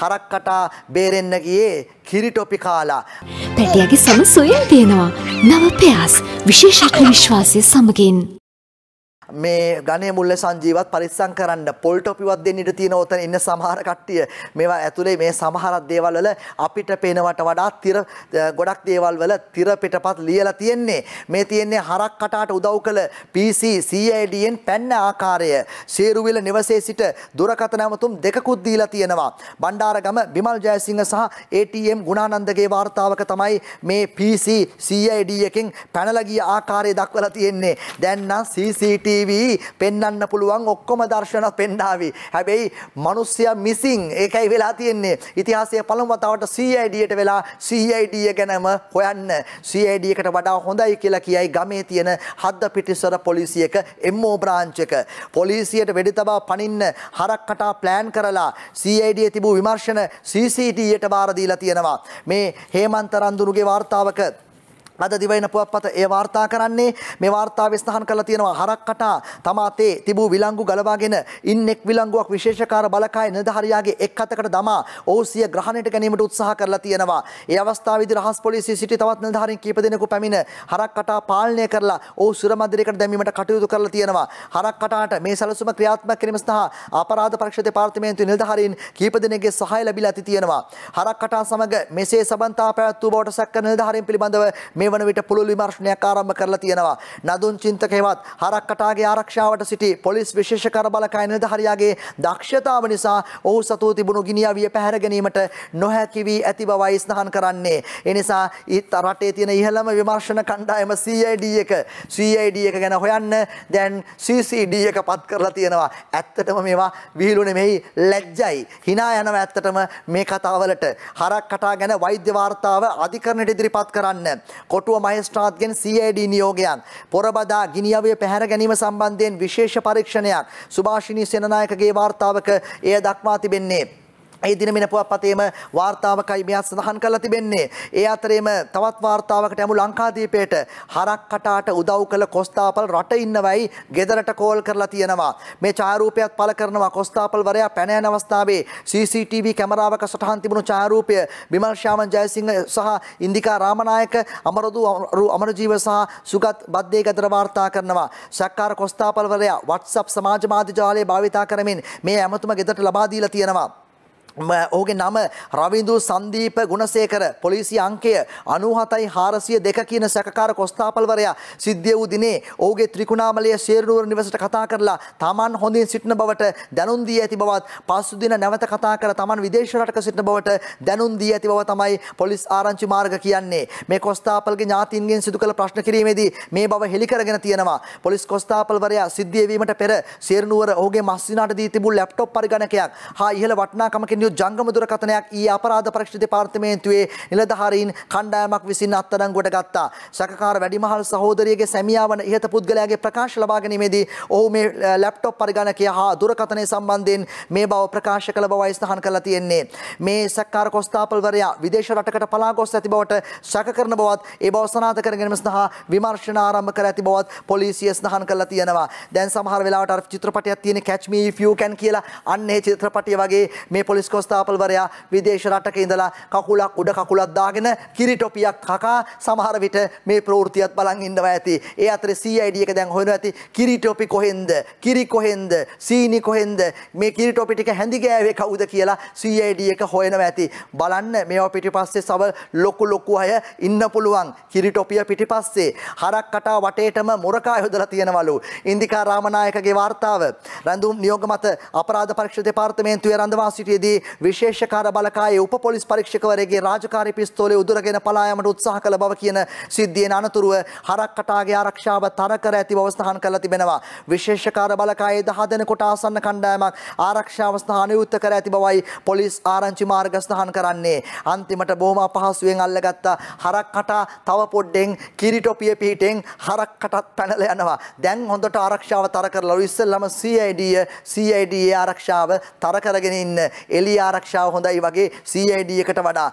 හරක් කටා බේරෙන්න ගියේ කිරිටොපි කාලා. පැටියගේ සම සොයන් තියෙනවා. නව ප්‍රයාස් විශේෂඥ විශ්වාසය සමගින් මේ ගණේ මුල්ල සංජීවත් පරිස්සම් කරන්න පොල් ටොපිවත් දෙන්න ඉඩ තියෙන උතන ඉන්න සමහර කට්ටිය මේවා ඇතුලේ මේ සමහර දේවල් වල අපිට පේනවට වඩා තිර ගොඩක් දේවල් වල තිර පිටපත් ලියලා තියෙන්නේ මේ තියෙන්නේ හරක් කටාට උදව් කළ PC CID න් පැන්න ආකාරය සේරුවිල නිවසේ සිට දුරකථන ඇමතුම් දෙකකුත් දීලා තියෙනවා බණ්ඩාරගම බිමල් ජයසිංහ සහ ATM ගුණානන්දගේ වාර්තාවක තමයි මේ PC CID එකෙන් පැනලා ගිය ආකාරය දක්වලා තියෙන්නේ දැන් නම් CCTV වී පෙන්වන්න පුළුවන් ඔක්කොම දර්ශන පෙන්ඩාවි. හැබැයි මිනිස්සයා මිසින් ඒකයි වෙලා තියෙන්නේ. ඉතිහාසයේ පළමු වතාවට CID-ට වෙලා CID ගැනම හොයන්න. CID එකට වඩා හොඳයි කියලා කියයි ගමේ තියෙන හද්ද පිටිස්සර පොලිසියක MO බ්‍රාන්ච් එක. පොලිසියට වෙඩි තබා පනින්න හරක් කටා ප්ලෑන් කරලා CID තිබූ විමර්ශන CCD ට බාර දීලා තියෙනවා. මේ හේමන්ත රන්දුරුගේ වාර්තාවක අද දිවයින පුවත්පත ඒ වාර්තා කරන්නේ මේ වාර්තාවේ ස්ථාන කරලා තියෙනවා හරක් කටා තමා තේ තිබූ විලංගු ගලවාගෙන ඉන්නෙක් විලංගුවක් විශේෂකාර බලකාය නිලධාරියාගේ එක් අතකට දමා ඔහු සිය ග්‍රහණයට ගැනීමට උත්සාහ කරලා තියෙනවා. ඒ අවස්ථාවේදී රහස් පොලිසිය සිටි තවත් නිලධාරීන් කීප දෙනෙකු පැමිණ හරක් කටා පාලනය කරලා ඔහු සුරමද්දිරයකට දැමීමට කටයුතු කරලා තියෙනවා. හරක් කටාට මේ සැලසුම ක්‍රියාත්මක කිරීම සඳහා අපරාධ පරීක්ෂණ දෙපාර්තමේන්තුවේ නිලධාරීන් කීප දෙනෙකුගේ සහාය ලැබිලා ඇති තියෙනවා. හරක් කටා සමග මෙසේ සබන්තාව පැවැත් වූ බවට සැක නිලධාරීන් පිළිබඳව මේ මේ වන විට පුළුල් විමර්ශනයක් ආරම්භ කරලා තියෙනවා. නදුන් චින්තක හෙවත් හරක් කටාගේ ආරක්ෂාවට සිටි පොලිස් විශේෂ කර බලකාය නිලධාරියාගේ දක්ෂතාව නිසා ඔහු සතුව තිබුණු ගිනි අවිය පැහැර ගැනීමට නොහැකි වී ඇති බවයි ස්නහන් කරන්නේ. එනිසා ඉත් රටේ තියෙන ඉහළම විමර්ශන කණ්ඩායම CID එක CID එක ගැන හොයන්න දැන් CCD එක පත් කරලා තියෙනවා. ඇත්තටම මේවා විහිළු නෙමෙයි ලැජ්ජයි. hina යනවා ඇත්තටම මේ කතාවලට. හරක් කටා ගැන වෛද්‍ය වාර්තාව අධිකරණයට ඉදිරිපත් කරන්න. කොටුව මහේස්ත්‍රාත් ගෙන CID නියෝගයන් පොරබදා ගිනිඅවිය පැහැර ගැනීම සම්බන්ධයෙන් විශේෂ පරීක්ෂණයක් සුභාෂිනී සේනනායකගේ වාර්තාවක එය දක්වා තිබෙන්නේ ඒ දින මෙන පුවත්පතේම වාර්තාවකයි මෙයා සඳහන් කරලා තිබෙන්නේ. ඒ අතරේම තවත් වාර්තාවකට යමු ලංකාදීපයට හරක් කටාට උදව් කළ කොස්තාපල් රට ඉන්නවයි ගෙදරට කෝල් කරලා තියෙනවා. මේ ඡායාරූපයත් පළ කරනවා කොස්තාපල් වරයා පැන යන අවස්ථාවේ CCTV කැමරාවක සටහන් තිබුණු ඡායාරූපය බිමල් ශාමන් ජයසිංහ සහ ඉන්දිකා රාමනායක අමරදු අමරජීව සහ සුගත් බද්දේ ගෙදර වාර්තා කරනවා. සක්කාර කොස්තාපල් වරයා WhatsApp සමාජ මාධ්‍ය ජාලය භාවිතා කරමින් මේ ඇමතුම ගෙදරට ලබා දීලා තියෙනවා. ඕගේ නම රවිදු සන්දීප ගුණසේකර පොලිසි අංකය අනුහතයි හාරසිය දෙක කියන සැකකාර කොස්ථාපල්වරයා සිද්ධිය වූ දිනේ ඕගේ ත්‍රිකුණාමලය සේරනුවර නිවසට කතා කරලා තමන් හොඳින් සිටින බවට දැනුම් දී ඇති බවත් පසු දින නැවත කතා කර තමන් විදේශ රටක සිටින බවට දැනුම් දී ඇති බව තමයි පොලිස් ආරංචි මාර්ග කියන්නේ මේ කොස්ථාපල්ගේ ඥාතීන්ගෙන් සිදු කළ ප්‍රශ්න කිරීමේදී මේ බව හෙළි කරගෙන තියෙනවා පොලිස් කොස්ථාපල්වරයා සිද්ධිය වීමට පෙර සේරනුවර ඔහුගේ මස්සිනාට දී තිබූ ලැප්ටොප් පරිගණකයක් හා ඉහළ වටිනාකමකින් නියුත් ජංගම දුරකථනයක් ඊයේ අපරාධ පරීක්ෂණ දෙපාර්තමේන්තුවේ නිලධාරීන් කණ්ඩායමක් විසින් අත්අඩංගුවට ගත්තා. ශකකාර වැඩිමහල් සහෝදරියගේ සැමියා වන ඉහත පුද්ගලයාගේ ප්‍රකාශ ලබා ගැනීමේදී ඔහු මේ ලැප්ටොප් පරිගණකය හා දුරකථනය සම්බන්ධයෙන් මේ බව ප්‍රකාශ කළ බවයි සඳහන් කරලා තියෙන්නේ. මේ සක්කාර කොස්තාපල්වරයා විදේශ රටකට පලා ගොස් ඇති බවට ශක කරන බවත් ඒ බව සනාථ කර ගැනීම සඳහා විමර්ශන ආරම්භ කර ඇති බවත් පොලිසිය සඳහන් කරලා තියෙනවා. දැන් සමහර වෙලාවට අර චිත්‍රපටයක් තියෙන Catch Me If You Can කියලා අන්න ඒ චිත්‍රපටය වගේ මේ පොලිස් කොස්තාපල්වරයා විදේශ රටක ඉඳලා කකුලක් උඩ කකුලක් දාගෙන කිරිටොපියක් කකා සමහර විට මේ ප්‍රවෘත්තියත් බලන් ඉන්නවා ඇති. ඒ අතරේ CID එක දැන් හොයනවා ඇති කිරිටොපි කොහෙන්ද? කිරි කොහෙන්ද? සීනි කොහෙන්ද? මේ කිරිටොපි ටික හැඳි ගෑවේ කවුද කියලා CID එක හොයනවා ඇති. බලන්න මේවා පිටිපස්සේ සව ලොකු ලොකු අය ඉන්න පුළුවන්. කිරිටොපිය පිටිපස්සේ හරක් කටා වටේටම මොරකා යොදලා තියෙනවලු. ඉන්දිකා රාමනායකගේ වාර්තාව. රැඳුම් නියෝග මත අපරාධ පරීක්ෂණ දෙපාර්තමේන්තුවේ රඳවා සිටියේදී විශේෂ කාර්යබලකායේ උප පොලිස් පරීක්ෂකවරයාගේ රාජකාරී පිස්තෝලය උදුරගෙන පලා යාමට උත්සාහ කළ බව කියන සිද්ධියෙන් අනතුරුව හරක් කටාගේ ආරක්ෂාව තර කර ඇති බව සඳහන් කරලා තිබෙනවා. විශේෂ කාර්යබලකායේ 10 දෙනෙකුට ආසන්න කණ්ඩායමක් ආරක්ෂාව ස්ථානයුත් කර ඇති බවයි පොලිස් ආරංචි මාර්ග සඳහන් කරන්නේ. අන්තිමට බොහොම අපහසුවෙන් අල්ලගත්ත හරක් කටා තව පොඩ්ඩෙන් කිරිටොපිය පිහිටෙන් හරක් කටත් පැනල යනවා. දැන් හොඳට ආරක්ෂාව තර කරලා ඉස්සෙල්ලම CID CID ආරක්ෂාව තර කරගෙන ඉන්න එළිය එළිය ආරක්ෂාව හොඳයි වගේ CID එකට වඩා